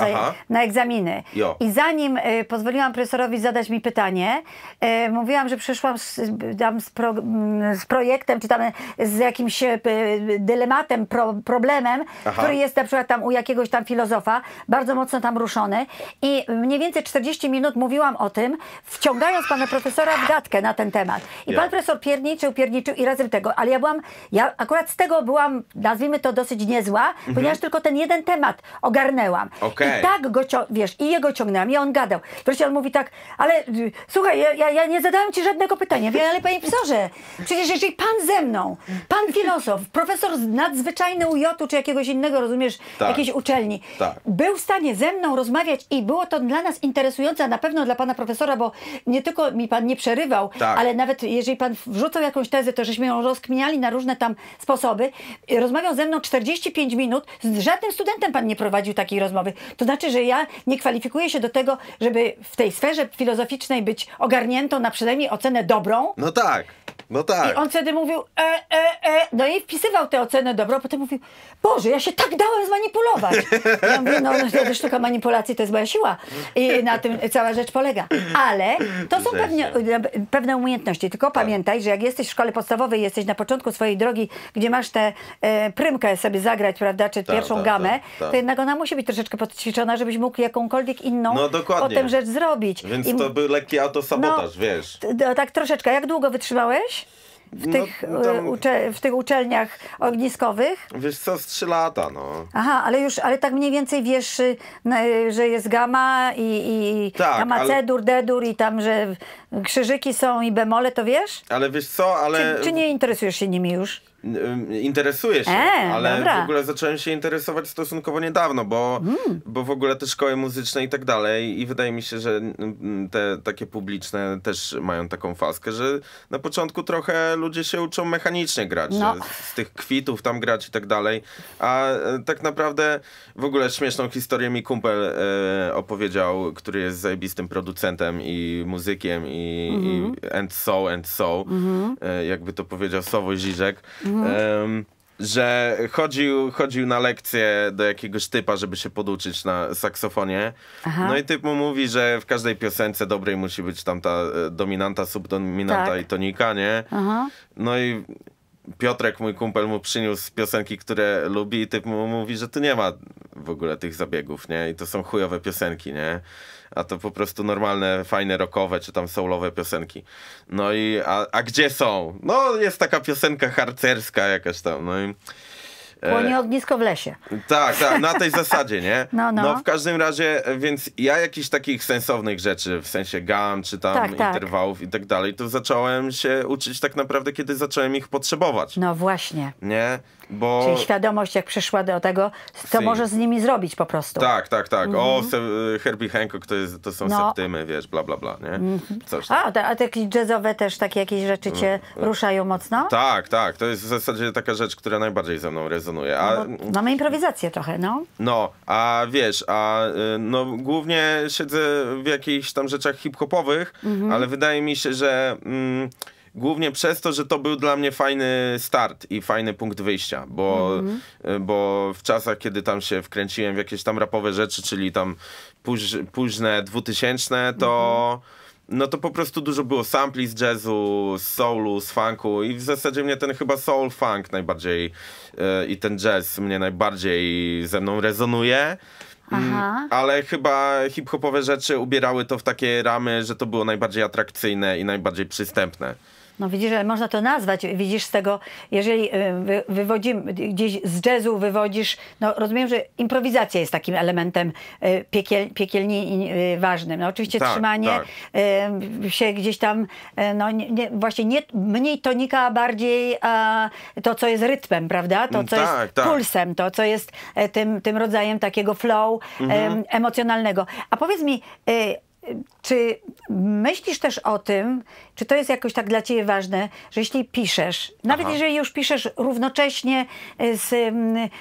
na egzaminy. Jo. I zanim y, pozwoliłam profesorowi zadać mi pytanie. E, mówiłam, że przyszłam z, tam z, pro, mm, z projektem, czy tam z jakimś e, dylematem, pro, problemem, Aha. który jest na przykład tam u jakiegoś tam filozofa, bardzo mocno tam ruszony. I mniej więcej 40 minut mówiłam o tym, wciągając pana profesora w gadkę na ten temat. I pan profesor pierniczył, pierniczył i razem tego. Ale ja byłam, ja akurat z tego byłam, nazwijmy to, dosyć niezła, mhm. ponieważ tylko ten jeden temat ogarnęłam. Okay. I tak go, wiesz, i jego ciągnęłam, i on gadał. Wreszcie on mówi tak, ale y, słuchaj, ja, ja, ja nie zadałem ci żadnego pytania, wie, ale panie profesorze, przecież jeżeli pan ze mną, pan filozof, profesor nadzwyczajny uj czy jakiegoś innego, rozumiesz, tak. jakiejś uczelni, tak. był w stanie ze mną rozmawiać i było to dla nas interesujące, a na pewno dla pana profesora, bo nie tylko mi pan nie przerywał, tak. ale nawet jeżeli pan wrzucał jakąś tezę, to żeśmy ją rozkminiali na różne tam sposoby. Rozmawiał ze mną 45 minut, z żadnym studentem pan nie prowadził takiej rozmowy. To znaczy, że ja nie kwalifikuję się do tego, żeby w tej tej sferze filozoficznej być ogarniętą na przynajmniej ocenę dobrą. No tak. No tak. I on wtedy mówił, e, e, e. No i wpisywał tę ocenę dobrą, potem mówił, Boże, ja się tak dałem zmanipulować. Ja mówię, no, no, no sztuka manipulacji to jest moja siła. I na tym cała rzecz polega. Ale to są pewne, e, pewne umiejętności. Tylko tak. pamiętaj, że jak jesteś w szkole podstawowej, jesteś na początku swojej drogi, gdzie masz tę e, prymkę sobie zagrać, prawda, czy tak, pierwszą tak, gamę, tak, tak. to jednak ona musi być troszeczkę podćwiczona, żebyś mógł jakąkolwiek inną no, dokładnie. potem rzecz zrobić. Więc I, to był lekki autosabotaż, no, wiesz. No, tak troszeczkę. Jak długo wytrzymałeś? W, no, tych, no e, w tych uczelniach ogniskowych? Wiesz co, z trzy lata, no. Aha, ale już, ale tak mniej więcej wiesz, y, y, że jest gamma i, i tak, gamma ale... C, dur, D, dur i tam, że Krzyżyki są i bemole, to wiesz? Ale wiesz co, ale... Czy, czy nie interesujesz się nimi już? Interesuję się, e, ale dobra. w ogóle zacząłem się interesować stosunkowo niedawno, bo, mm. bo w ogóle te szkoły muzyczne i tak dalej i wydaje mi się, że te takie publiczne też mają taką faskę, że na początku trochę ludzie się uczą mechanicznie grać, no. z, z, tych kwitów tam grać i tak dalej, a e, tak naprawdę w ogóle śmieszną historię mi kumpel e, opowiedział, który jest zajebistym producentem i muzykiem i Mhm. i, i and so, and so, mhm. e, jakby to powiedział Sowo Ziżek. Mhm. że chodził, chodził na lekcję do jakiegoś typa, żeby się poduczyć na saksofonie. Aha. No i typ mu mówi, że w każdej piosence dobrej musi być tam ta e, dominanta, subdominanta tak. i tonika, nie? Aha. No i Piotrek, mój kumpel, mu przyniósł piosenki, które lubi i typ mu mówi, że tu nie ma w ogóle tych zabiegów, nie? I to są chujowe piosenki, nie? a to po prostu normalne, fajne rockowe czy tam soulowe piosenki. No i a, a gdzie są? No jest taka piosenka harcerska jakaś tam, no i... E, Płonie ognisko w lesie. Tak, tak, na tej zasadzie, nie? [laughs] No, no. no w każdym razie, więc ja jakichś takich sensownych rzeczy, w sensie gam, czy tam tak, tak. interwałów i tak dalej, to zacząłem się uczyć tak naprawdę, kiedy zacząłem ich potrzebować. No właśnie. Nie? Bo... Czyli świadomość, jak przyszła do tego, co może z nimi zrobić po prostu. Tak, tak, tak. O, mhm. y, Herbie Hancock to, jest, to są no. septymy, wiesz, bla, bla, bla, nie? Mhm. Coś tam. a, te, a te jazzowe też takie jakieś rzeczy cię mm. ruszają mocno? Tak, tak. To jest w zasadzie taka rzecz, która najbardziej ze mną rezonuje. A... No, mamy improwizację trochę, no. No, a wiesz, a y, no głównie siedzę w jakichś tam rzeczach hip-hopowych, mhm. ale wydaje mi się, że... Mm, głównie przez to, że to był dla mnie fajny start i fajny punkt wyjścia, bo, mm -hmm. bo w czasach, kiedy tam się wkręciłem w jakieś tam rapowe rzeczy, czyli tam póź, późne dwutysięczne, to... Mm -hmm no to po prostu dużo było sampli z jazzu, z soulu, z funku i w zasadzie mnie ten chyba soul funk najbardziej yy, i ten jazz mnie najbardziej ze mną rezonuje. Mm, ale chyba hip-hopowe rzeczy ubierały to w takie ramy, że to było najbardziej atrakcyjne i najbardziej przystępne. No widzisz, że można to nazwać, widzisz z tego, jeżeli y, wy, wywodzimy, gdzieś z jazzu wywodzisz, no rozumiem, że improwizacja jest takim elementem y, piekiel, piekielnie y, ważnym. No oczywiście tak, trzymanie tak. się gdzieś tam, no nie, właśnie nie, mniej tonika, a bardziej a to, co jest rytmem, prawda? To, mm, co tak, jest tak. pulsem, to, co jest e, tym, tym rodzajem takiego flow mhm. emocjonalnego. A powiedz mi, czy myślisz też o tym, czy to jest jakoś tak dla ciebie ważne, że jeśli piszesz, nawet Aha. jeżeli już piszesz równocześnie e, z,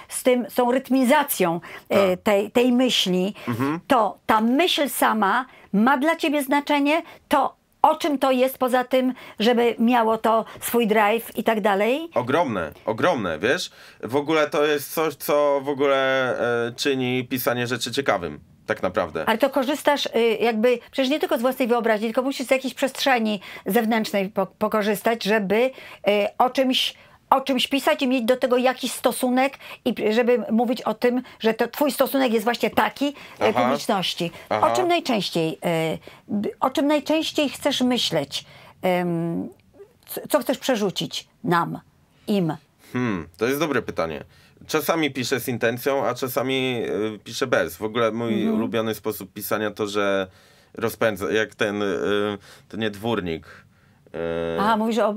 z tym, z tą rytmizacją e, tak. tej, tej myśli, mhm. to ta myśl sama ma dla ciebie znaczenie, to o czym to jest poza tym, żeby miało to swój drive i tak dalej? Ogromne, ogromne, wiesz? W ogóle to jest coś, co w ogóle e, czyni pisanie rzeczy ciekawym tak naprawdę. Ale to korzystasz y, jakby, przecież nie tylko z własnej wyobraźni, tylko musisz z jakiejś przestrzeni zewnętrznej pokorzystać, żeby y, o czymś o czymś pisać i mieć do tego jakiś stosunek i żeby mówić o tym, że to twój stosunek jest właśnie taki y, Aha. publiczności. Aha. O czym najczęściej o czym najczęściej chcesz myśleć? Co chcesz przerzucić nam, im? Hmm, to jest dobre pytanie. Czasami piszę z intencją, a czasami y, piszę bez. W ogóle mój mhm. ulubiony sposób pisania to, że rozpędzę, jak ten, y, ten nie dwórnik Aha, e, mówisz o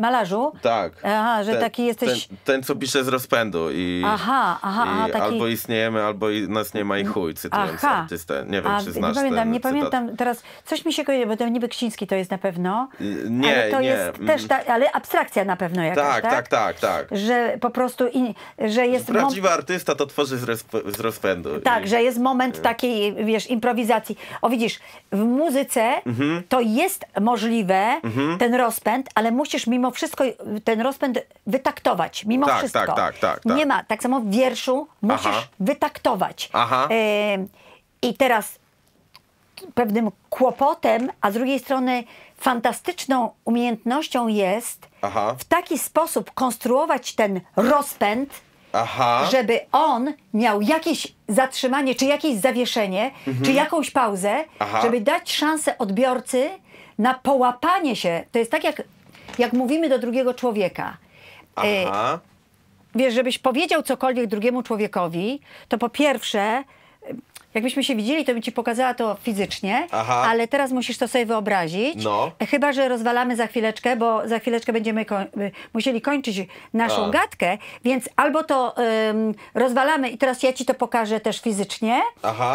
malarzu? Tak. Aha, że ten, taki jesteś... Ten, ten, co pisze z rozpędu i... Aha, aha, i aha taki... Albo istniejemy, albo nas nie ma i chuj, cytując artystę. Nie wiem, A, czy znasz Nie pamiętam, nie cytat. pamiętam teraz. Coś mi się kojarzy, bo to niby Ksiński to jest na pewno. Nie, ale to nie. jest też, ta, ale abstrakcja na pewno jakaś, tak? Tak, tak, tak, tak. Że po prostu, że jest... Prawdziwy artysta to tworzy z, z rozpędu. Tak, i... że jest moment takiej, wiesz, improwizacji. O widzisz, w muzyce mhm. to jest możliwe, mhm Mhm. ten rozpęd, ale musisz mimo wszystko ten rozpęd wytaktować, mimo tak, wszystko. Tak, tak, tak, tak. Nie ma, tak samo w wierszu musisz Aha. wytaktować. Aha. I teraz pewnym kłopotem, a z drugiej strony fantastyczną umiejętnością jest Aha. w taki sposób konstruować ten rozpęd, Aha. żeby on miał jakieś zatrzymanie, czy jakieś zawieszenie, mhm. czy jakąś pauzę, Aha. żeby dać szansę odbiorcy na połapanie się, to jest tak jak, jak mówimy do drugiego człowieka. E, Aha. Wiesz, żebyś powiedział cokolwiek drugiemu człowiekowi, to po pierwsze Jakbyśmy się widzieli, to bym ci pokazała to fizycznie, Aha. ale teraz musisz to sobie wyobrazić. No. Chyba, że rozwalamy za chwileczkę, bo za chwileczkę będziemy y, musieli kończyć naszą A. gadkę, więc albo to ym, rozwalamy i teraz ja ci to pokażę też fizycznie.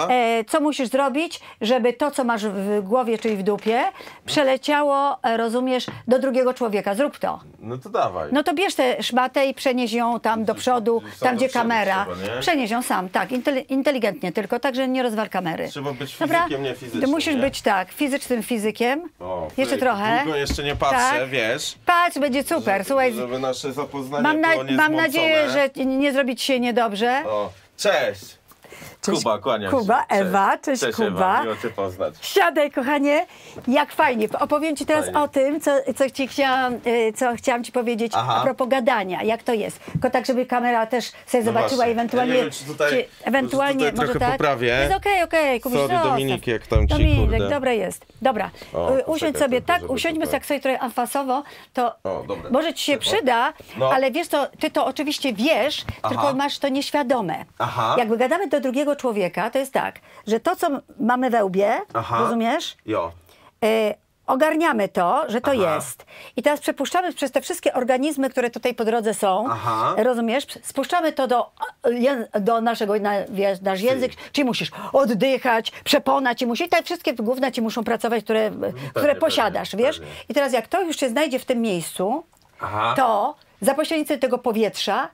E, co musisz zrobić, żeby to, co masz w głowie, czyli w dupie, przeleciało, e, rozumiesz, do drugiego człowieka. Zrób to. No to dawaj. No to bierz tę szmatę i przenieś ją tam do przodu, tam gdzie kamera. Trzeba, przenieś ją sam, tak, intel inteligentnie tylko, także że nie rozwal kamery. Trzeba być fizykiem, Dobra? nie fizycznym. Ty musisz nie? być tak, fizycznym fizykiem. O, jeszcze trochę. Długo jeszcze nie patrzę, tak. wiesz. Patrz, będzie super. Żeby, Słuchaj, żeby nasze zapoznanie mam na, Mam nadzieję, że nie zrobić się niedobrze. O. Cześć! Cześć, Kuba, kłaniam Kuba, się. Ewa, cześć, cześć Kuba. Ewa, Cię poznać. Siadaj, kochanie. Jak fajnie. Opowiem Ci teraz fajnie. o tym, co, co, ci chciałam, y, co chciałam Ci powiedzieć Aha. a propos gadania, jak to jest. Tylko tak, żeby kamera też sobie no zobaczyła właśnie. ewentualnie... Ja wiem, czy tutaj, czy ewentualnie tutaj może tak. poprawię. Jest okej, okay, okej. Okay. Kubisz, Sorry, Dominik, jak tam Ci, Dominik, kurde. dobre jest. Dobra, o, y, usiądź sobie tak, usiądźmy tak sobie trochę anfasowo, to o, może Ci się przyda, no. ale wiesz co, Ty to oczywiście wiesz, Aha. tylko masz to nieświadome. Aha. Jakby gadamy do drugiego drugiego człowieka to jest tak, że to, co mamy we łbie, Aha. rozumiesz? Jo. Y, ogarniamy to, że to Aha. jest. I teraz przepuszczamy przez te wszystkie organizmy, które tutaj po drodze są, Aha. rozumiesz? Spuszczamy to do, do naszego, na, wiesz, nasz język, czyli musisz oddychać, przeponać i musisz, te wszystkie główne ci muszą pracować, które, no, pewnie, które posiadasz, pewnie, wiesz? Pewnie. I teraz jak to już się znajdzie w tym miejscu, Aha. to za pośrednictwem tego powietrza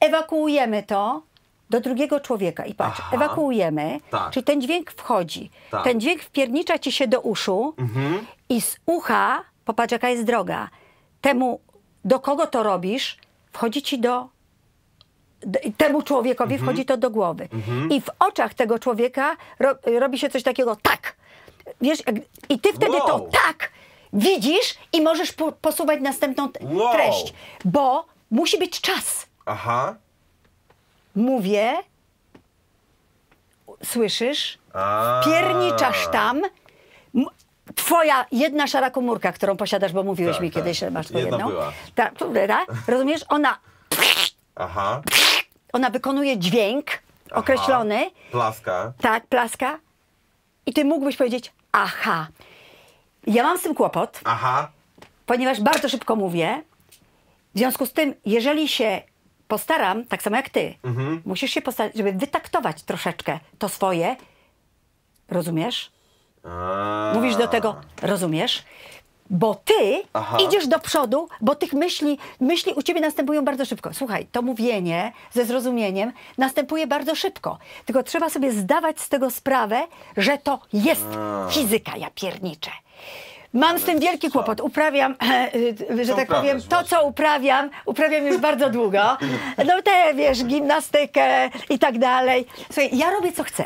ewakuujemy to do drugiego człowieka i patrz, Aha. ewakuujemy, tak. czyli ten dźwięk wchodzi, tak. ten dźwięk wpiernicza ci się do uszu mhm. i z ucha, popatrz jaka jest droga, temu, do kogo to robisz, wchodzi ci do, temu człowiekowi mhm. wchodzi to do głowy. Mhm. I w oczach tego człowieka ro, robi się coś takiego, tak, wiesz, i ty wtedy wow. to tak widzisz i możesz po, posuwać następną wow. treść, bo musi być czas. Aha mówię, słyszysz, pierniczasz tam. Twoja jedna szara komórka, którą posiadasz, bo mówiłeś tak, mi tak. kiedyś, że masz tylko jedną. Była. Ta, ta, rozumiesz? Ona. Aha. Ona wykonuje dźwięk aha. określony. Plaska. Tak, plaska. I ty mógłbyś powiedzieć, aha. Ja mam z tym kłopot. Aha. Ponieważ bardzo szybko mówię. W związku z tym, jeżeli się postaram, tak samo jak ty. Mhm. Musisz się postarać, żeby wytaktować troszeczkę to swoje. Rozumiesz? A. Mówisz do tego, rozumiesz? Bo ty Aha. idziesz do przodu, bo tych myśli, myśli u ciebie następują bardzo szybko. Słuchaj, to mówienie ze zrozumieniem następuje bardzo szybko. Tylko trzeba sobie zdawać z tego sprawę, że to jest A. fizyka, ja pierniczę. Mam z tym wielki kłopot. Uprawiam, [clears throat] y, że tak powiem, to co uprawiam, uprawiam już bardzo długo. No te, wiesz, gimnastykę i tak dalej. Słuchaj, ja robię co chcę.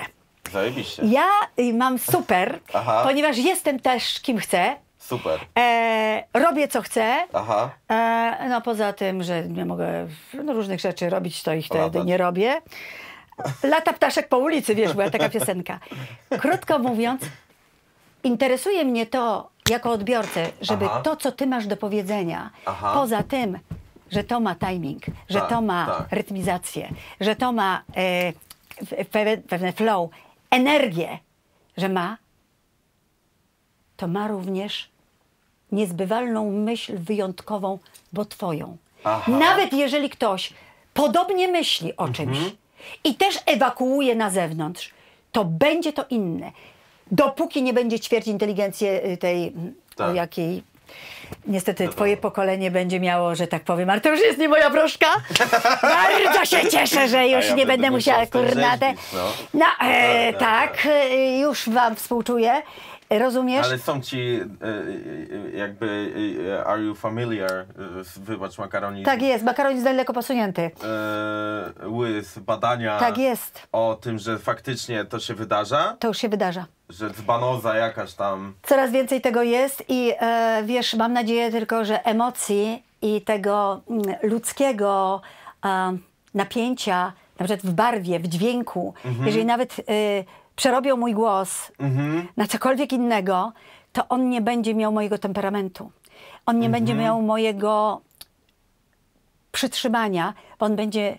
Zajebiście. Ja y, mam super, Aha. ponieważ jestem też kim chcę. Super. E, robię co chcę. Aha. E, no poza tym, że nie mogę no, różnych rzeczy robić, to ich wtedy nie robię. Lata ptaszek po ulicy, wiesz, była taka piosenka. Krótko mówiąc, interesuje mnie to, jako odbiorcę, żeby Aha. to, co ty masz do powiedzenia, Aha. poza tym, że to ma timing, że tak, to ma tak. rytmizację, że to ma e, pewne flow, energię, że ma, to ma również niezbywalną myśl wyjątkową, bo twoją. Aha. Nawet jeżeli ktoś podobnie myśli o czymś mhm. i też ewakuuje na zewnątrz, to będzie to inne dopóki nie będzie ćwierć inteligencji y, tej, y, tak. o jakiej Niestety no twoje pokolenie będzie miało, że tak powiem, ale to już jest nie moja proszka. [laughs] Bardzo się cieszę, że już ja nie będę musiała kurnatę. No, no e, tak, tak, tak, tak. Y, już wam współczuję. Rozumiesz? Ale są ci e, e, e, jakby Are You Familiar, wybacz, makaroni? Tak jest, jest daleko posunięty. Łys, badania. Tak jest. O tym, że faktycznie to się wydarza. To już się wydarza że dzbanoza jakaś tam. Coraz więcej tego jest i wiesz, mam nadzieję tylko, że emocji i tego mm, ludzkiego napięcia, na przykład w barwie, w dźwięku, mhm. jeżeli nawet przerobią mój głos mhm. na cokolwiek innego, to on nie będzie miał mojego temperamentu. On nie mhm. będzie miał mojego przytrzymania, bo on będzie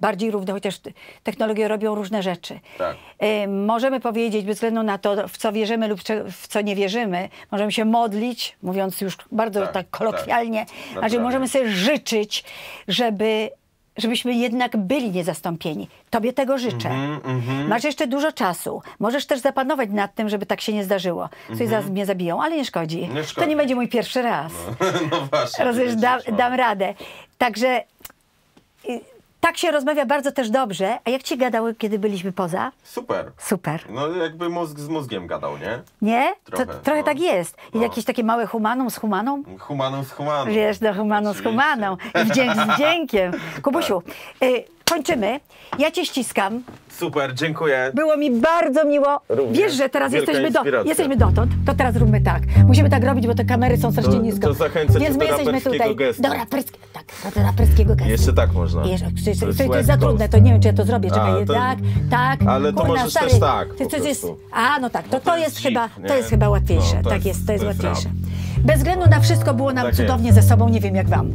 bardziej równy, chociaż technologie robią różne rzeczy. Tak. Y, możemy powiedzieć, bez względu na to, w co wierzymy lub w co nie wierzymy, możemy się modlić, mówiąc już bardzo tak, tak kolokwialnie, tak. Znaczy, możemy sobie życzyć, żeby żebyśmy jednak byli niezastąpieni. Tobie tego życzę. Mm -hmm, mm -hmm. Masz jeszcze dużo czasu. Możesz też zapanować nad tym, żeby tak się nie zdarzyło. Coś mm -hmm. zaraz mnie zabiją, ale nie szkodzi. nie szkodzi. To nie będzie mój pierwszy raz. No, [laughs] no właśnie. Rozumiesz, dam radę. Także tak się rozmawia bardzo też dobrze. A jak ci gadały, kiedy byliśmy poza? Super. Super. No jakby mózg z mózgiem gadał, nie? Nie? Trochę, to, trochę no. tak jest. I no. jakieś takie małe humanum z humaną? Humanum z humaną. Wiesz, no humanum z humaną. I wdzięk z wdziękiem. [laughs] Kubusiu, tak. y, kończymy. Ja cię ściskam. Super, dziękuję. Było mi bardzo miło. Również. Wiesz, że teraz jesteśmy, do, jesteśmy dotąd, to teraz róbmy tak. Musimy tak robić, bo te kamery są strasznie to, nisko. To zachęcę Więc my jesteśmy tutaj. Gestu. Do raperskiego tak, do raperskiego gestu. Jeszcze tak można. Jeszcze, to, jest to jest za trudne, to nie wiem, czy ja to zrobię. Czekaj, A, to... tak, tak. Ale to Kurna, możesz stary, też tak. Ty, to jest... A, no tak, to, to, no jest, chyba, to jest chyba łatwiejsze. No, tak jest, to jest, łatwiejsze. Bez względu na wszystko było nam tak cudownie ze sobą, nie wiem jak wam.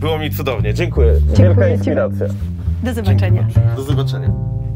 Było mi cudownie, dziękuję. Wielka inspiracja. Do zobaczenia. Do zobaczenia.